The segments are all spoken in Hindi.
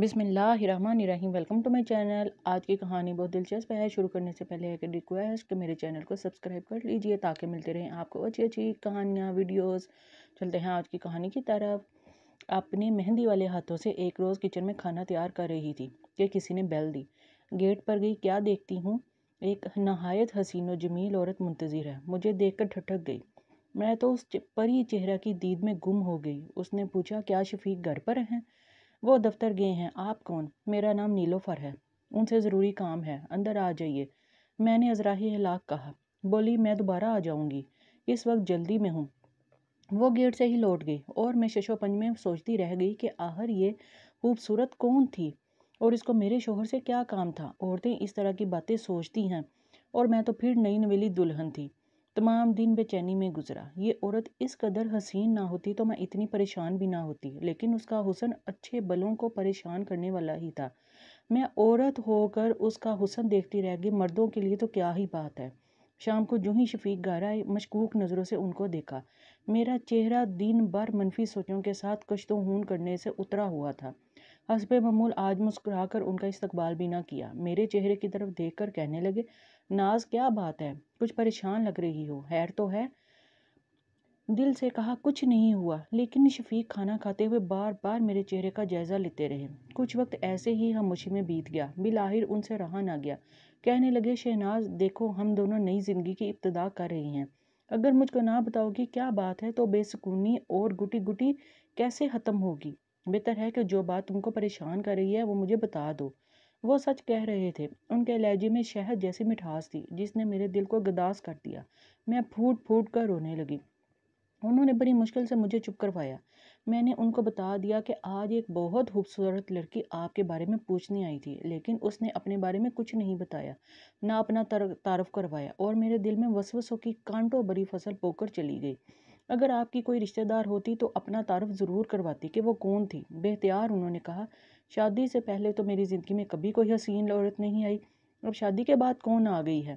बिसमीम वेलकम टू माय चैनल आज की कहानी बहुत दिलचस्प है शुरू करने से पहले एक रिक्वेस्ट कि मेरे चैनल को सब्सक्राइब कर लीजिए ताकि मिलते रहें आपको अच्छी अच्छी कहानियाँ वीडियोस चलते हैं आज की कहानी की तरफ अपने मेहंदी वाले हाथों से एक रोज़ किचन में खाना तैयार कर रही थी कि किसी ने बैल दी गेट पर गई क्या देखती हूँ एक नहायत हसीन व जमील औरत मुंतज़र है मुझे देख कर ठठक गई मैं तो उस परी चेहरा की दीद में गुम हो गई उसने पूछा क्या शफीक घर पर हैं वो दफ्तर गए हैं आप कौन मेरा नाम नीलोफर है उनसे ज़रूरी काम है अंदर आ जाइए मैंने अजराही हलाक कहा बोली मैं दोबारा आ जाऊँगी इस वक्त जल्दी में हूँ वो गेट से ही लौट गई और मैं शशोपंज में सोचती रह गई कि आहर ये खूबसूरत कौन थी और इसको मेरे शोहर से क्या काम था औरतें इस तरह की बातें सोचती हैं और मैं तो फिर नई नवेली दुल्हन थी तमाम दिन बेचैनी में गुजरा ये औरत इस कदर हसीन ना होती तो मैं इतनी परेशान भी ना होती लेकिन उसका हुसन अच्छे बलों को परेशान करने वाला ही था मैं औरत होकर उसका हुसन देखती रह गई मर्दों के लिए तो क्या ही बात है शाम को जूही ही शफीक गारा मशकूक नज़रों से उनको देखा मेरा चेहरा दिन भर मनफी सोचों के साथ कश्तों हून करने से उतरा हुआ था हसब ममूल आज मुस्कुरा कर उनका इस्तकबाल भी ना किया मेरे चेहरे की तरफ देख कर कहने लगे नाज क्या बात है कुछ परेशान लग रही हो हैर तो है दिल से कहा कुछ नहीं हुआ लेकिन शफीक खाना खाते हुए बार बार मेरे चेहरे का जायज़ा लेते रहे कुछ वक्त ऐसे ही हम मुशी में बीत गया बिलाहिर उनसे रहा ना गया कहने लगे शहनाज देखो हम दोनों नई ज़िंदगी की इब्तदा कर रही हैं अगर मुझको ना बताओगी क्या बात है तो बेसकूनी और गुटी गुटी कैसे ख़त्म होगी बेहतर है कि जो बात तुमको परेशान कर रही है वो मुझे बता दो वो सच कह रहे थे उनके लहजे में शहद जैसी मिठास थी जिसने मेरे दिल को गदास कर दिया मैं फूट फूट कर रोने लगी उन्होंने बड़ी मुश्किल से मुझे चुप करवाया मैंने उनको बता दिया कि आज एक बहुत खूबसूरत लड़की आपके बारे में पूछने आई थी लेकिन उसने अपने बारे में कुछ नहीं बताया ना अपना तारफ़ करवाया और मेरे दिल में वसवसों की कांटों बड़ी फसल पोकर चली गई अगर आपकी कोई रिश्तेदार होती तो अपना तारफ़ ज़रूर करवाती कि वो कौन थी बेहतियार उन्होंने कहा शादी से पहले तो मेरी ज़िंदगी में कभी कोई हसीन औरत नहीं आई अब शादी के बाद कौन आ गई है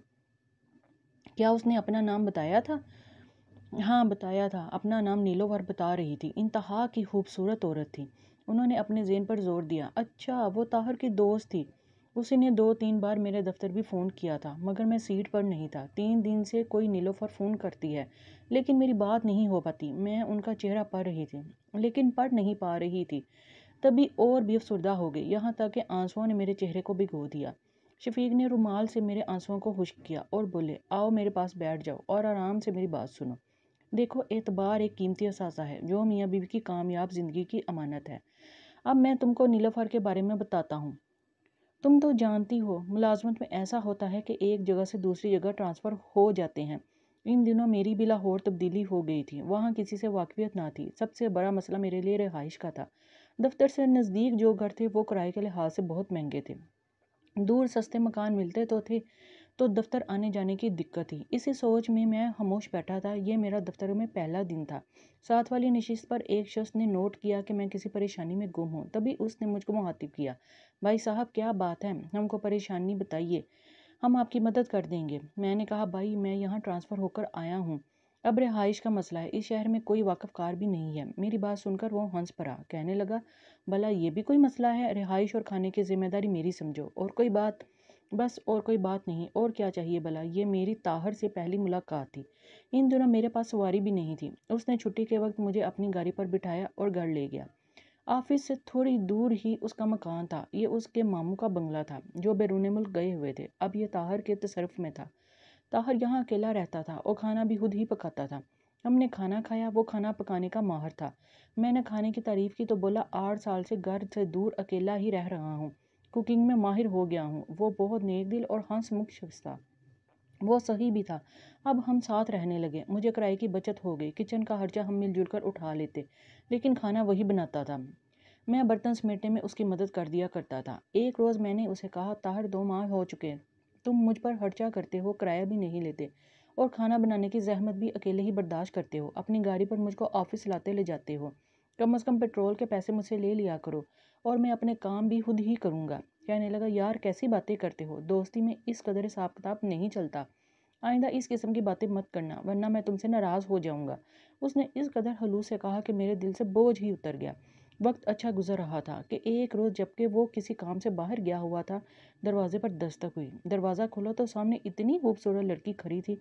क्या उसने अपना नाम बताया था हाँ बताया था अपना नाम नीलोवर बता रही थी इंतहा की खूबसूरत औरत थी उन्होंने अपने जेन पर जोर दिया अच्छा वो ताहर की दोस्त थी उसी ने दो तीन बार मेरे दफ्तर भी फ़ोन किया था मगर मैं सीट पर नहीं था तीन दिन से कोई नीलोफर फ़ोन करती है लेकिन मेरी बात नहीं हो पाती मैं उनका चेहरा पढ़ रही थी लेकिन पढ़ नहीं पा रही थी तभी और अफसरदा हो गई यहाँ तक कि आंसुओं ने मेरे चेहरे को भिगो दिया शफीक ने रुमाल से मेरे आंसुओं को खुश किया और बोले आओ मेरे पास बैठ जाओ और आराम से मेरी बात सुनो देखो एतबार एक कीमती असासा है जो मियाँ बीवी की कामयाब ज़िंदगी की अमानत है अब मैं तुमको नीलाफर के बारे में बताता हूँ तुम तो जानती हो मुलाजमत में ऐसा होता है कि एक जगह से दूसरी जगह ट्रांसफ़र हो जाते हैं इन दिनों मेरी भी लाहौर तब्दीली हो गई थी वहाँ किसी से वाकफियत ना थी सबसे बड़ा मसला मेरे लिए रिहाइश का था दफ्तर से नज़दीक जो घर थे वो किराए के लिहाज से बहुत महंगे थे दूर सस्ते मकान मिलते तो थे तो दफ्तर आने जाने की दिक्कत थी इसी सोच में मैं खामोश बैठा था ये मेरा दफ्तर में पहला दिन था साथ वाली नशीस पर एक शख्स ने नोट किया कि मैं किसी परेशानी में गुम हूँ तभी उसने मुझको मुखातिब किया भाई साहब क्या बात है हमको परेशानी बताइए हम आपकी मदद कर देंगे मैंने कहा भाई मैं यहाँ ट्रांसफ़र होकर आया हूँ अब रिहाइश का मसला है इस शहर में कोई वाकफ कार भी नहीं है मेरी बात सुनकर वो हंस पड़ा कहने लगा भला ये भी कोई मसला है रिहाइश और खाने की जिम्मेदारी मेरी समझो और कोई बात बस और कोई बात नहीं और क्या चाहिए भला ये मेरी ताहर से पहली मुलाकात थी इन दिनों मेरे पास सवारी भी नहीं थी उसने छुट्टी के वक्त मुझे अपनी गाड़ी पर बिठाया और घर ले गया ऑफिस से थोड़ी दूर ही उसका मकान था ये उसके मामू का बंगला था जो बैरून मुल्क गए हुए थे अब ये ताहर के तसरफ में था ताहर यहाँ अकेला रहता था और खाना भी खुद ही पकाता था हमने खाना खाया वो खाना पकाने का माहर था मैंने खाने की तारीफ़ की तो बोला आठ साल से घर से दूर अकेला ही रह रहा हूँ कुकिंग में माहिर हो गया हूँ वो बहुत नेक दिल और हंस मुख शख्स था वो सही भी था अब हम साथ रहने लगे मुझे किराए की बचत हो गई किचन का खर्चा हम मिलजुल कर उठा लेते लेकिन खाना वही बनाता था मैं बर्तन समेटने में उसकी मदद कर दिया करता था एक रोज़ मैंने उसे कहा ताहर दो माह हो चुके तुम मुझ पर खर्चा करते हो किराया भी नहीं लेते और खाना बनाने की जहमत भी अकेले ही बर्दाश्त करते हो अपनी गाड़ी पर मुझको ऑफिस लाते ले जाते हो कम अज़ कम पेट्रोल के पैसे मुझसे ले लिया करो और मैं अपने काम भी खुद ही करूँगा कहने लगा यार कैसी बातें करते हो दोस्ती में इस कदर हिसाब किताब नहीं चलता आइंदा इस किस्म की बातें मत करना वरना मैं तुमसे नाराज़ हो जाऊँगा उसने इस कदर हलूस से कहा कि मेरे दिल से बोझ ही उतर गया वक्त अच्छा गुजर रहा था कि एक रोज़ जबकि वो किसी काम से बाहर गया हुआ था दरवाजे पर दस्तक हुई दरवाज़ा खोला तो सामने इतनी खूबसूरत लड़की खड़ी थी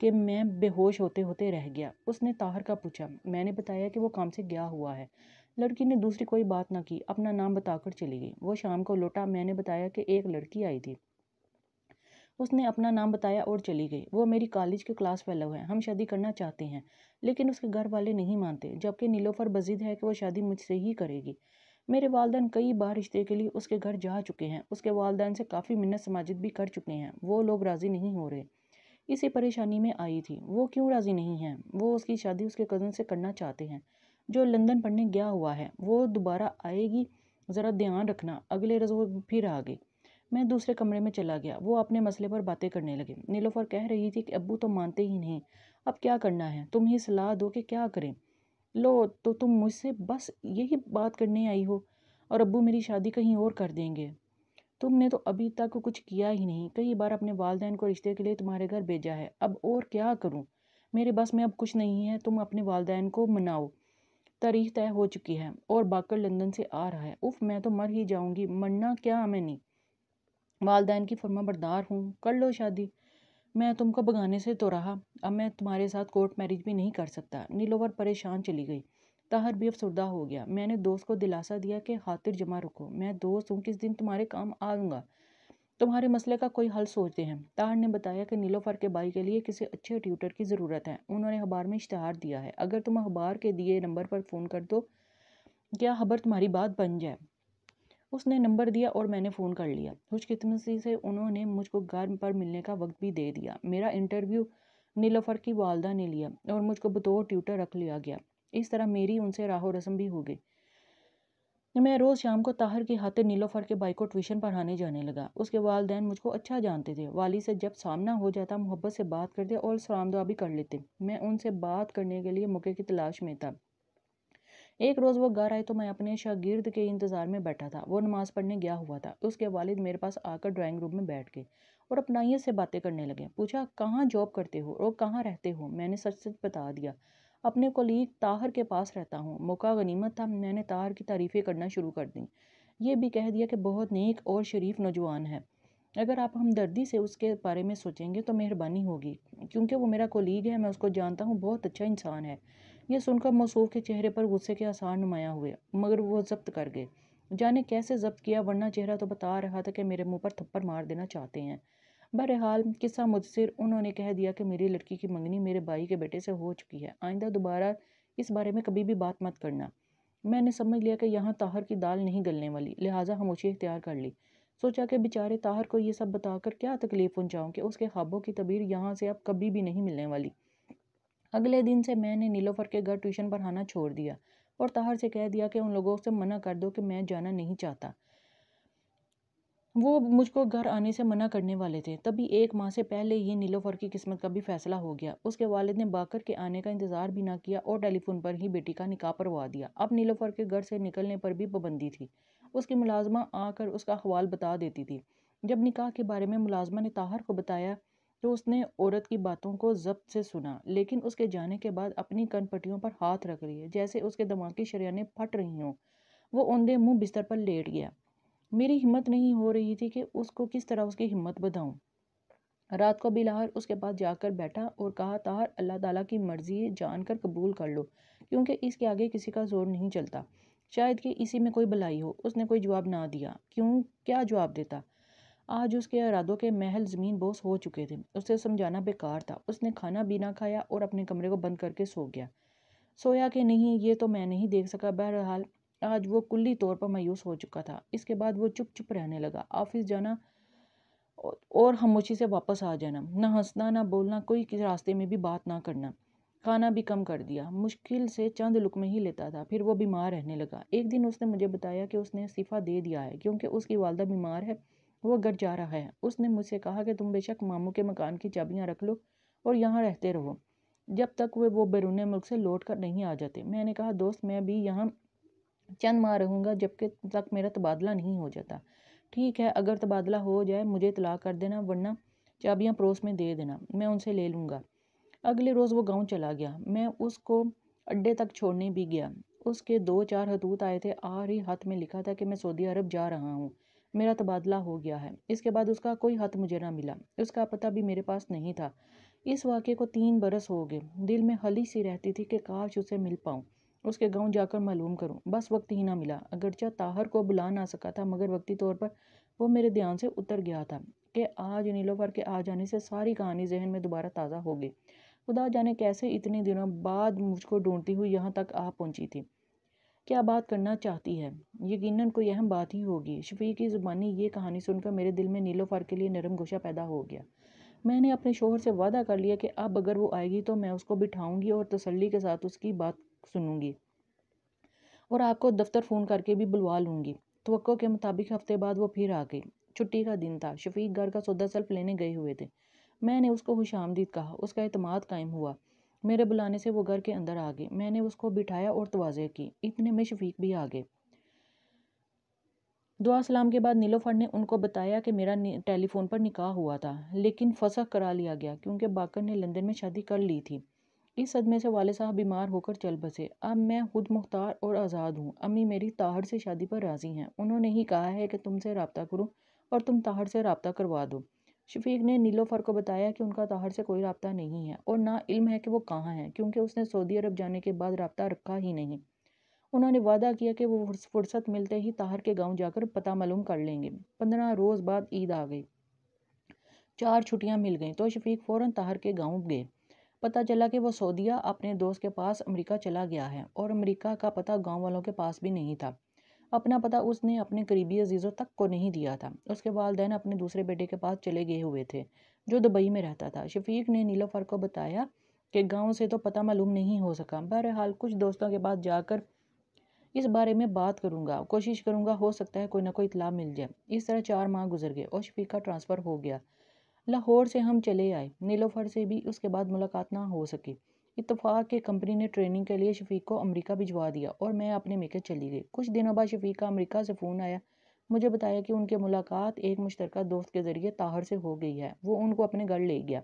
कि मैं बेहोश होते होते रह गया उसने ताहर का पूछा मैंने बताया कि वो काम से गया हुआ है लड़की ने दूसरी कोई बात ना की अपना नाम बताकर चली गई वो शाम को लौटा मैंने बताया कि एक लड़की आई थी उसने अपना नाम बताया और चली गई वो मेरी कॉलेज के क्लास फेलो है हम शादी करना चाहते हैं लेकिन उसके घर वाले नहीं मानते जबकि नीलोफर बजीद है कि वो शादी मुझसे ही करेगी मेरे वालदेन कई बार रिश्ते के लिए उसके घर जा चुके हैं उसके वालदेन से काफ़ी मिन्नत समाजित भी कर चुके हैं वो लोग राज़ी नहीं हो रहे इसी परेशानी में आई थी वो क्यों राज़ी नहीं हैं वो उसकी शादी उसके कज़न से करना चाहते हैं जो लंदन पढ़ने गया हुआ है वो दोबारा आएगी ज़रा ध्यान रखना अगले रोज़ फिर आ गई मैं दूसरे कमरे में चला गया वो अपने मसले पर बातें करने लगे नीलोफर कह रही थी कि अबू तो मानते ही नहीं अब क्या करना है तुम ही सलाह दो कि क्या करें लो तो तुम मुझसे बस यही बात करने आई हो और अबू मेरी शादी कहीं और कर देंगे तुमने तो अभी तक कुछ किया ही नहीं कई बार अपने वालदेन को रिश्ते के लिए तुम्हारे घर भेजा है अब और क्या करूँ मेरे बस में अब कुछ नहीं है तुम अपने वालदेन को मनाओ तारीख तय हो चुकी है और बाकर लंदन से आ रहा है उफ मैं तो मर ही जाऊँगी मरना क्या मैंने वालदेन की फर्मा बरदार हूँ कर लो शादी मैं तुमको भगाने से तो रहा अब मैं तुम्हारे साथ कोर्ट मैरिज भी नहीं कर सकता नीलोवर परेशान चली गई ताहर भी अफसरदा हो गया मैंने दोस्त को दिलासा दिया कि हातिर जमा रखो मैं दोस्त हूँ किस दिन तुम्हारे काम आऊँगा तुम्हारे मसले का कोई हल सोचते हैं ताहर ने बताया कि नीलोफर के भाई के लिए किसी अच्छे ट्यूटर की ज़रूरत है उन्होंने अखबार में इश्तहार दिया है अगर तुम अखबार के दिए नंबर पर फ़ोन कर दो क्या खबर तुम्हारी बात बन जाए उसने नंबर दिया और मैंने फ़ोन कर लिया खुशकस्मती से उन्होंने मुझको घर पर मिलने का वक्त भी दे दिया मेरा इंटरव्यू नीलोफर की वालदा ने लिया और मुझको बतौर ट्यूटर रख लिया गया इस तरह मेरी उनसे राहो रस्म भी हो गई मैं रोज़ शाम को ताहर के हाथे नीलोफर के बाइको को ट्यूशन पढ़ाने जाने लगा उसके वालदेन मुझको अच्छा जानते थे वाली से जब सामना हो जाता मोहब्बत से बात करते और सलामदुआ भी कर लेते मैं उनसे बात करने के लिए मौके की तलाश में था एक रोज़ वो घर आए तो मैं अपने शागिर्द के इंतज़ार में बैठा था वो नमाज़ पढ़ने गया हुआ था उसके वालिद मेरे पास आकर ड्राइंग रूम में बैठ गए और अपनाइयत से बातें करने लगे पूछा कहाँ जॉब करते हो और कहाँ रहते हो मैंने सच सच बता दिया अपने कोलीग ताहर के पास रहता हूँ मौका गनीमत था मैंने ताहर की तारीफ़ें करना शुरू कर दी ये भी कह दिया कि बहुत नेक और शरीफ नौजवान है अगर आप हमदर्दी से उसके बारे में सोचेंगे तो मेहरबानी होगी क्योंकि वो मेरा कोलीग है मैं उसको जानता हूँ बहुत अच्छा इंसान है यह सुनकर मसूर के चेहरे पर गुस्से के आसार नुमाया हुए मगर वह जब्त कर गए जाने कैसे जब्त किया वरना चेहरा तो बता रहा था कि मेरे मुंह पर थप्पड़ मार देना चाहते हैं बहरहाल किस्सा मुझसे उन्होंने कह दिया कि मेरी लड़की की मंगनी मेरे भाई के बेटे से हो चुकी है आइंदा दोबारा इस बारे में कभी भी बात मत करना मैंने समझ लिया कि यहाँ ताहर की दाल नहीं गलने वाली लिहाजा हम उसे इख्तियार कर ली सोचा कि बेचारे ताहर को ये सब बताकर क्या तकलीफ़ पहुँचाऊँ कि उसके ख्वाबों की तबीर यहाँ से अब कभी भी नहीं मिलने वाली अगले दिन से मैंने नीलोफर के घर ट्यूशन पढ़ाना छोड़ दिया और ताहर से कह दिया कि उन लोगों से मना कर दो कि मैं जाना नहीं चाहता वो मुझको घर आने से मना करने वाले थे तभी एक माह से पहले ही नीलोफर की किस्मत का भी फैसला हो गया उसके वालिद ने बाकर के आने का इंतज़ार भी ना किया और टेलीफोन पर ही बेटी का निकाह परवा दिया अब नीलोफर के घर से निकलने पर भी पाबंदी थी उसकी मुलाजमा आकर उसका अखबाल बता देती थी जब निकाह के बारे में मुलाजमा ने ताहर को बताया तो उसने औरत की बातों को जब्त से सुना लेकिन उसके जाने के बाद अपनी कनपट्टियों पर हाथ रख लिए जैसे उसके दिमाग की शरियाने फट रही हों वो औंधे मुंह बिस्तर पर लेट गया मेरी हिम्मत नहीं हो रही थी कि उसको किस तरह उसकी हिम्मत बधाऊँ रात को बिलाहर उसके पास जाकर बैठा और कहा ताहर अल्लाह ताला की मर्ज़ी जानकर कबूल कर लो क्योंकि इसके आगे किसी का जोर नहीं चलता शायद कि इसी में कोई भलाई हो उसने कोई जवाब ना दिया क्यों क्या जवाब देता आज उसके इरादों के महल ज़मीन बोस हो चुके थे उसे समझाना बेकार था उसने खाना भी ना खाया और अपने कमरे को बंद करके सो गया सोया कि नहीं ये तो मैं नहीं देख सका बहरहाल आज वो कुल्ली तौर पर मायूस हो चुका था इसके बाद वो चुप चुप रहने लगा ऑफिस जाना और खामोशी से वापस आ जाना ना हंसना ना बोलना कोई किसी रास्ते में भी बात ना करना खाना भी कम कर दिया मुश्किल से चंद लुक में ही लेता था फिर वो बीमार रहने लगा एक दिन उसने मुझे बताया कि उसने इस्तीफ़ा दे दिया है क्योंकि उसकी वालदा बीमार है वो घर जा रहा है उसने मुझसे कहा कि तुम बेशक मामू के मकान की चाबियाँ रख लो और यहाँ रहते रहो जब तक वे वो बैरून मुल्क से लौट कर नहीं आ जाते मैंने कहा दोस्त मैं भी यहाँ चंद माह रहूँगा जबकि तक मेरा तबादला नहीं हो जाता ठीक है अगर तबादला हो जाए मुझे इतला कर देना वरना चाबियाँ पड़ोस में दे देना मैं उनसे ले लूँगा अगले रोज़ वो गांव चला गया मैं उसको अड्डे तक छोड़ने भी गया उसके दो चार हतूत आए थे आर ही हाथ में लिखा था कि मैं सऊदी अरब जा रहा हूँ मेरा तबादला हो गया है इसके बाद उसका कोई हथ मुझे ना मिला उसका पता भी मेरे पास नहीं था इस वाक्य को तीन बरस हो गए दिल में हली सी रहती थी कि काश उसे मिल पाऊँ उसके गांव जाकर मालूम करूं बस वक्त ही ना मिला अगरचा ताहर को बुला ना सका था मगर वक्ती तौर पर वो मेरे ध्यान से उतर गया था कि आज नीलोफर के आ जाने से सारी कहानी जहन में दोबारा ताज़ा हो गई खुदा जाने कैसे इतने दिनों बाद मुझको ढूंढती हुई यहाँ तक आ पहुँची थी क्या बात करना चाहती है यकीनन कोई अहम बात ही होगी शफी की ज़ुबानी ये कहानी सुनकर मेरे दिल में नीलोफार के लिए नरम गोशा पैदा हो गया मैंने अपने शोहर से वादा कर लिया कि अब अगर वो आएगी तो मैं उसको बिठाऊंगी और तसल्ली के साथ उसकी बात सुनूंगी और आपको दफ्तर फ़ोन करके भी बुलवा लूँगी तो के मुताबिक हफ्ते बाद वो फिर आ गई छुट्टी का दिन था शफीक घर का सौदा सेल्फ लेने गए हुए थे मैंने उसको खुश आमदीद कहा उसका अतमाद कायम हुआ मेरे बुलाने से वो घर के अंदर आ गए मैंने उसको बिठाया और तोज़े की इतने में शफीक भी आ गए दुआ सलाम के बाद नीलोफर ने उनको बताया कि मेरा टेलीफोन पर निकाह हुआ था लेकिन फसख करा लिया गया क्योंकि बाकर ने लंदन में शादी कर ली थी इस सदमे से वाले साहब बीमार होकर चल बसे अब मैं खुद मुख्तार और आज़ाद हूँ अम्मी मेरी ताहर से शादी पर राज़ी हैं उन्होंने ही कहा है कि तुमसे रबता करूँ और तुम ताहर से रबता करवा दो शफीक ने नीलोफर को बताया कि उनका ताहर से कोई रबता नहीं है और ना इल्म है कि वो कहाँ हैं क्योंकि उसने सऊदी अरब जाने के बाद रबता रखा ही नहीं उन्होंने वादा किया कि वो फुर्सत मिलते ही ताहर के गांव जाकर पता मालूम कर लेंगे पंद्रह रोज़ बाद ईद आ गई चार छुट्टियां मिल गईं तो शफीक फ़ौर ताहर के गाँव गए पता चला कि वो सऊदिया अपने दोस्त के पास अमेरिका चला गया है और अमेरिका का पता गांव वालों के पास भी नहीं था अपना पता उसने अपने करीबी अजीज़ों तक को नहीं दिया था उसके वालदेन अपने दूसरे बेटे के पास चले गए हुए थे जो दुबई में रहता था शफीक ने नीलोफर को बताया कि गांव से तो पता मालूम नहीं हो सका बहरहाल कुछ दोस्तों के पास जाकर इस बारे में बात करूंगा कोशिश करूंगा हो सकता है कोई ना कोई इतला मिल जाए इस तरह चार माह गुजर गए और शफीक का ट्रांसफ़र हो गया लाहौर से हम चले आए नीलोफर से भी उसके बाद मुलाकात ना हो सकी इतफ़ाक़ के कंपनी ने ट्रेनिंग के लिए शफीक को अमेरिका भिजवा दिया और मैं अपने मेकर चली गई कुछ दिनों बाद शफीक का अमेरिका से फ़ोन आया मुझे बताया कि उनकी मुलाकात एक मुश्तरक दोस्त के ज़रिए ताहर से हो गई है वो उनको अपने घर ले गया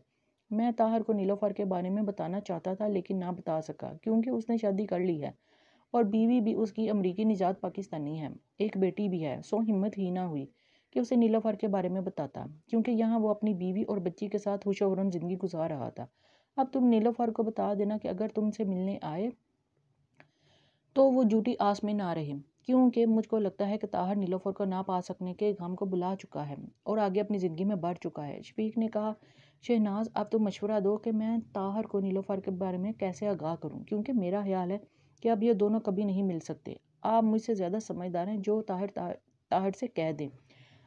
मैं ताहर को नीलोफर के बारे में बताना चाहता था लेकिन ना बता सका क्योंकि उसने शादी कर ली है और बीवी भी उसकी अमरीकी निजात पाकिस्तानी है एक बेटी भी है सो हिम्मत ही ना हुई कि उसे नीलोफर के बारे में बताता क्योंकि यहाँ वो अपनी बीवी और बच्ची के साथ खुशवरम ज़िंदगी गुजार रहा था अब तुम नीलोफर को बता देना कि अगर तुमसे मिलने आए तो वो जूटी आस में ना रहे क्योंकि मुझको लगता है कि ताहर नीलोफर को ना पा सकने के गम को बुला चुका है और आगे अपनी ज़िंदगी में बढ़ चुका है शफीक ने कहा शहनाज आप तो मशवरा दो कि मैं ताहर को नीलोफर के बारे में कैसे आगाह करूं क्योंकि मेरा ख्याल है कि अब ये दोनों कभी नहीं मिल सकते आप मुझसे ज़्यादा समझदार हैं जो ताहर ताहर, ताहर से कह दें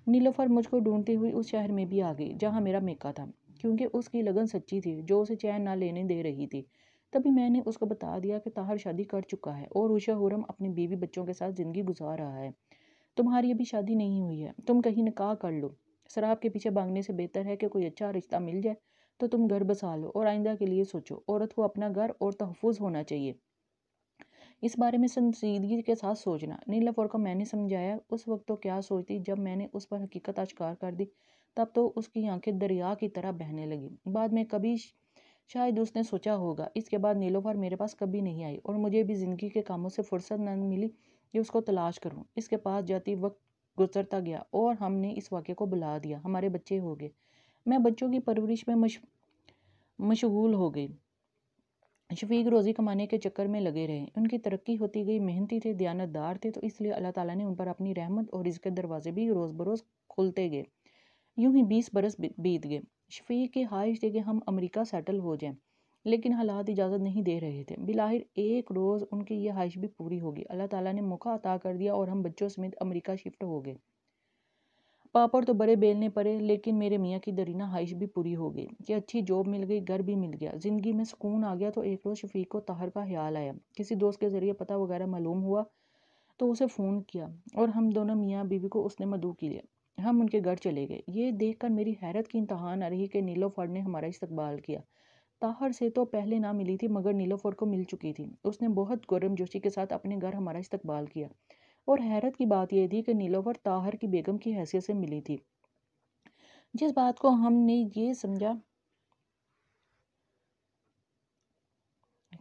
नीलोफर मुझको ढूंढती हुई उस शहर में भी आ गई जहाँ मेरा मेका था क्योंकि उसकी लगन सच्ची थी जो उसे चैन ना लेने दे रही थी तभी मैंने उसको बता दिया कि ताहर शादी कर चुका है और उषा हुरम अपनी बीवी बच्चों के साथ ज़िंदगी गुजार रहा है तुम्हारी अभी शादी नहीं हुई है तुम कहीं निकाह कर लो शराब के पीछे भागने से बेहतर है कि कोई अच्छा रिश्ता मिल जाए तो तुम घर बसा लो और आइंदा के लिए सोचो औरत को अपना घर और तहफ़ होना चाहिए इस बारे में संजीदगी के साथ सोचना नील अफोर को मैंने समझाया उस वक्त तो क्या सोचती जब मैंने उस पर हकीकत आश्कार कर दी तब तो उसकी आंखें दरिया की तरह बहने लगी बाद में कभी शायद उसने सोचा होगा इसके बाद नीलोफर मेरे पास कभी नहीं आई और मुझे भी ज़िंदगी के कामों से फुर्सत न मिली कि उसको तलाश करूं इसके पास जाती वक्त गुजरता गया और हमने इस वाक़े को बुला दिया हमारे बच्चे हो गए मैं बच्चों की परवरिश में मश मशगूल हो गई शफीक रोज़ी कमाने के चक्कर में लगे रहे उनकी तरक्की होती गई मेहनती थे दयानतदार थे तो इसलिए अल्लाह ताला ने उन पर अपनी रहमत और इसके दरवाजे भी रोज़ बरोज़ खुलते गए यूं ही बीस बरस बीत गए शफीक की ख्वाहिश थी कि हम अमेरिका सेटल हो जाएं लेकिन हालात इजाज़त नहीं दे रहे थे बिलाहिर एक रोज़ उनकी यह ख्वाहिश भी पूरी होगी अल्लाह ताला ने मौका अता कर दिया और हम बच्चों समेत अमेरिका शिफ्ट हो गए पापड़ तो बड़े बेलने पड़े लेकिन मेरे मियाँ की दरीना हाइश भी पूरी हो गई कि अच्छी जॉब मिल गई घर भी मिल गया ज़िंदगी में सुकून आ गया तो एक रोज़ शफीक को ताहर का ख्याल आया किसी दोस्त के ज़रिए पता वगैरह मालूम हुआ तो उसे फ़ोन किया और हम दोनों मियाँ बीवी को उसने मदू लिया हम उनके घर चले गए ये कर मेरी हैरत की इंतहान आ रही कि नीलोफर ने हमारा इस्तबाल किया ताहर से तो पहले ना मिली थी मगर फोर्ड को मिल चुकी थी उसने बहुत गर्म जोशी के साथ अपने घर हमारा इस्तबाल किया और हैरत की बात यह थी कि नीलोवर ताहर की बेगम की हैसियत से मिली थी जिस बात को हमने ये समझा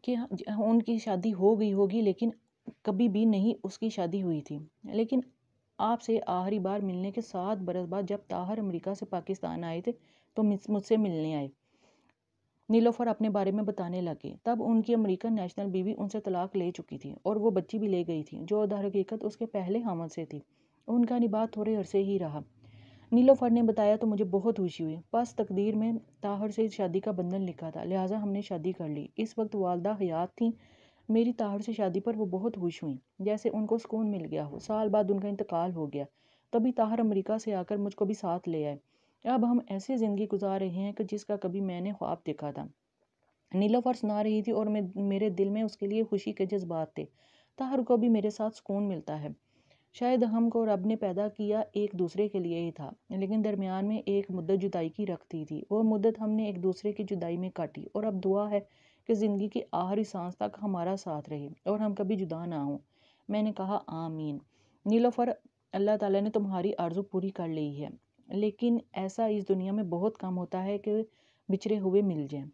कि उनकी शादी हो गई होगी लेकिन कभी भी नहीं उसकी शादी हुई थी लेकिन आपसे आखिरी बार मिलने के सात बरस बाद जब ताहर अमेरिका से पाकिस्तान आए थे तो मुझसे मिलने आए नीलोफर अपने बारे में बताने लगे तब उनकी अमेरिकन नेशनल बीवी उनसे तलाक ले चुकी थी और वो बच्ची भी ले गई थी जो हकीकत उसके पहले हामद से थी उनका निबाह थोड़े अरसे ही रहा नीलोफर ने बताया तो मुझे बहुत खुशी हुई बस तकदीर में ताहर से शादी का बंधन लिखा था लिहाजा हमने शादी कर ली इस वक्त वालदा हयात थी मेरी ताहर से शादी पर वो बहुत खुश हुई जैसे उनको सुकून मिल गया हो साल बाद उनका इंतकाल हो गया तभी ताहर अमेरिका से आकर मुझको भी साथ ले आए अब हम ऐसी ज़िंदगी गुजार रहे हैं कि जिसका कभी मैंने ख्वाब देखा था नीलोफर सुना रही थी और मैं मेरे दिल में उसके लिए खुशी के जज्बात थे ताहर को भी मेरे साथ सुकून मिलता है शायद हमको रब ने पैदा किया एक दूसरे के लिए ही था लेकिन दरमियान में एक मुद्दत जुदाई की रखती थी वो मुद्दत हमने एक दूसरे की जुदाई में काटी और अब दुआ है कि ज़िंदगी की आखिरी सांस तक हमारा साथ रहे और हम कभी जुदा ना हों मैंने कहा आमीन नीलोफर अल्लाह ताला ने तुम्हारी आरज़ू पूरी कर ली है लेकिन ऐसा इस दुनिया में बहुत कम होता है कि बिछड़े हुए मिल जाएं